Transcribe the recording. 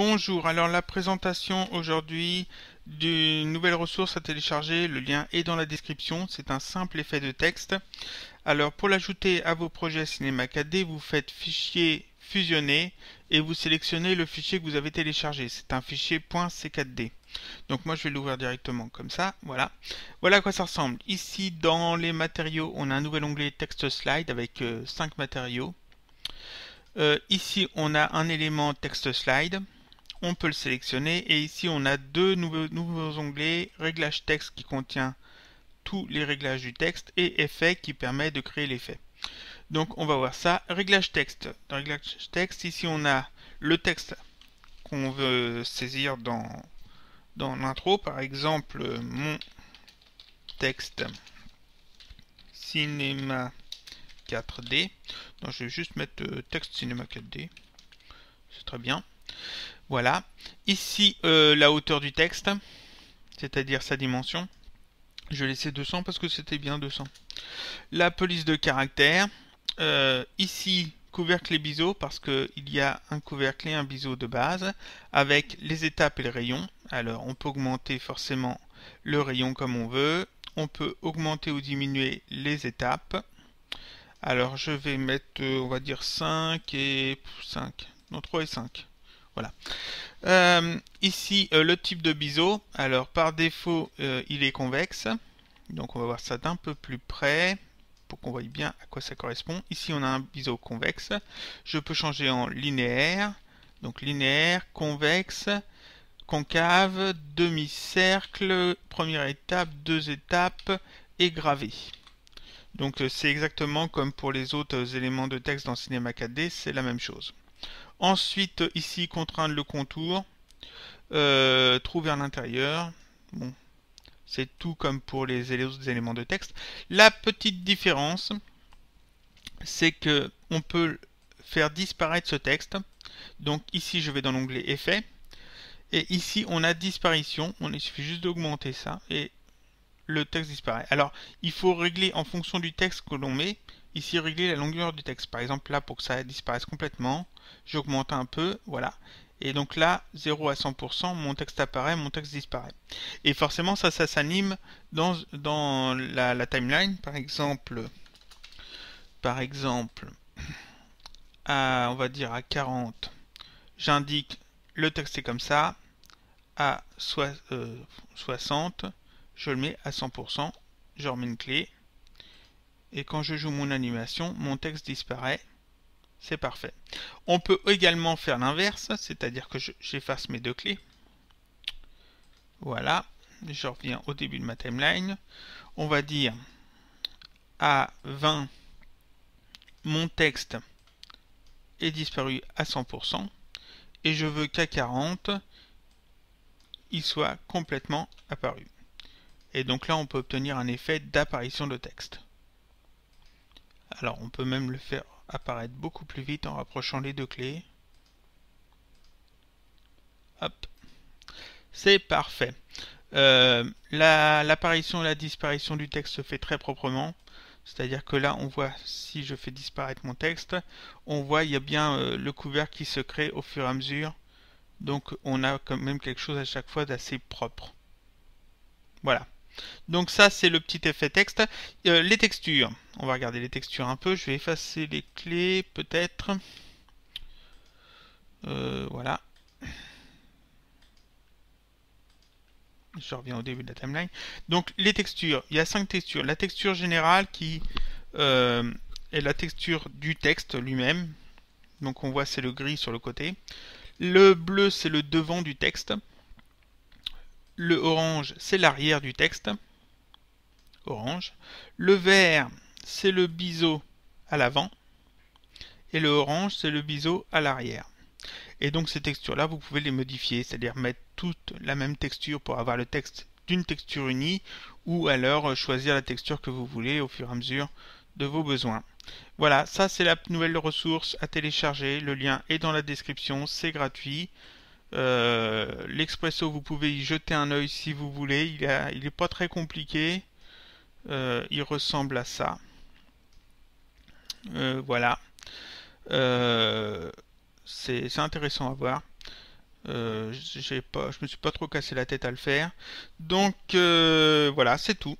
Bonjour, alors la présentation aujourd'hui d'une nouvelle ressource à télécharger, le lien est dans la description, c'est un simple effet de texte. Alors pour l'ajouter à vos projets Cinema 4D, vous faites fichier fusionner et vous sélectionnez le fichier que vous avez téléchargé, c'est un fichier .c4D. Donc moi je vais l'ouvrir directement comme ça, voilà. Voilà à quoi ça ressemble. Ici dans les matériaux, on a un nouvel onglet texte slide avec euh, cinq 5 matériaux. Euh, ici on a un élément texte slide on peut le sélectionner et ici on a deux nouveaux, nouveaux onglets réglage texte qui contient tous les réglages du texte et effet qui permet de créer l'effet. Donc on va voir ça. Réglage texte. Dans réglage texte, ici on a le texte qu'on veut saisir dans, dans l'intro. Par exemple, mon texte cinéma 4D. Donc je vais juste mettre euh, texte cinéma 4D. C'est très bien. Voilà. Ici, euh, la hauteur du texte, c'est-à-dire sa dimension. Je vais laisser 200 parce que c'était bien 200. La police de caractère. Euh, ici, couvercle et biseau parce qu'il y a un couvercle et un biseau de base avec les étapes et le rayon. Alors, on peut augmenter forcément le rayon comme on veut. On peut augmenter ou diminuer les étapes. Alors, je vais mettre, euh, on va dire 5 et 5. Non, 3 et 5. Voilà. Euh, ici, euh, le type de biseau. Alors, par défaut, euh, il est convexe. Donc, on va voir ça d'un peu plus près pour qu'on voie bien à quoi ça correspond. Ici, on a un biseau convexe. Je peux changer en linéaire. Donc, linéaire, convexe, concave, demi-cercle, première étape, deux étapes et gravé. Donc, c'est exactement comme pour les autres éléments de texte dans Cinema 4D, c'est la même chose. Ensuite, ici, contraindre le contour. Euh, trouver à l'intérieur. c'est tout comme pour les autres éléments de texte. La petite différence, c'est que on peut faire disparaître ce texte. Donc ici, je vais dans l'onglet effet Et ici, on a disparition. On, il suffit juste d'augmenter ça et le texte disparaît. Alors, il faut régler en fonction du texte que l'on met ici régler la longueur du texte. Par exemple, là, pour que ça disparaisse complètement, j'augmente un peu, voilà. Et donc là, 0 à 100%, mon texte apparaît, mon texte disparaît. Et forcément, ça, ça s'anime dans, dans la, timeline. Par exemple, par exemple à, on va dire à 40, j'indique le texte est comme ça. À 60, euh, je le mets à 100%, je remets une clé et quand je joue mon animation, mon texte disparaît. C'est parfait. On peut également faire l'inverse, c'est-à-dire que j'efface mes deux clés. Voilà, je reviens au début de ma timeline. On va dire à 20, mon texte est disparu à 100%, et je veux qu'à 40, il soit complètement apparu. Et donc là, on peut obtenir un effet d'apparition de texte. Alors on peut même le faire apparaître beaucoup plus vite en rapprochant les deux clés. Hop, c'est parfait. Euh, l'apparition et la disparition du texte se fait très proprement. C'est-à-dire que là, on voit, si je fais disparaître mon texte, on voit, il y a bien euh, le couvert qui se crée au fur et à mesure. Donc, on a quand même quelque chose à chaque fois d'assez propre. Voilà. Donc ça, c'est le petit effet texte. Euh, les textures. On va regarder les textures un peu. Je vais effacer les clés, peut-être. Euh, voilà. Je reviens au début de la timeline. Donc les textures. Il y a cinq textures. La texture générale qui euh, est la texture du texte lui-même. Donc on voit c'est le gris sur le côté. Le bleu c'est le devant du texte. Le orange, c'est l'arrière du texte. Orange. Le vert, c'est le biseau à l'avant. Et le orange, c'est le biseau à l'arrière. Et donc ces textures-là, vous pouvez les modifier, c'est-à-dire mettre toute la même texture pour avoir le texte d'une texture unie, ou alors euh, choisir la texture que vous voulez au fur et à mesure de vos besoins. Voilà, ça c'est la nouvelle ressource à télécharger, le lien est dans la description, c'est gratuit. Euh, l'expresso, vous pouvez y jeter un oeil si vous voulez. Il n'est pas très compliqué. Euh, il ressemble à ça. Euh, voilà. C'est intéressant à voir. pas, je me suis pas trop cassé la tête à le faire. Donc voilà, c'est tout.